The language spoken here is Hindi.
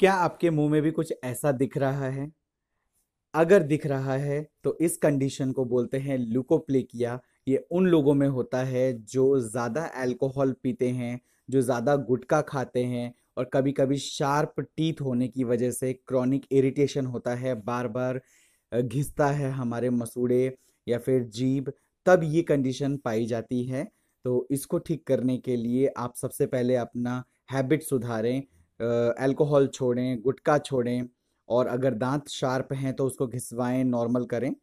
क्या आपके मुंह में भी कुछ ऐसा दिख रहा है अगर दिख रहा है तो इस कंडीशन को बोलते हैं लुकोप्लेकिया ये उन लोगों में होता है जो ज़्यादा अल्कोहल पीते हैं जो ज़्यादा गुटखा खाते हैं और कभी कभी शार्प टीथ होने की वजह से क्रॉनिक इरिटेशन होता है बार बार घिसता है हमारे मसूड़े या फिर जीभ तब ये कंडीशन पाई जाती है तो इसको ठीक करने के लिए आप सबसे पहले अपना हैबिट सुधारें अल्कोहल छोड़ें गुटखा छोड़ें और अगर दांत शार्प हैं तो उसको घिसवाएं नॉर्मल करें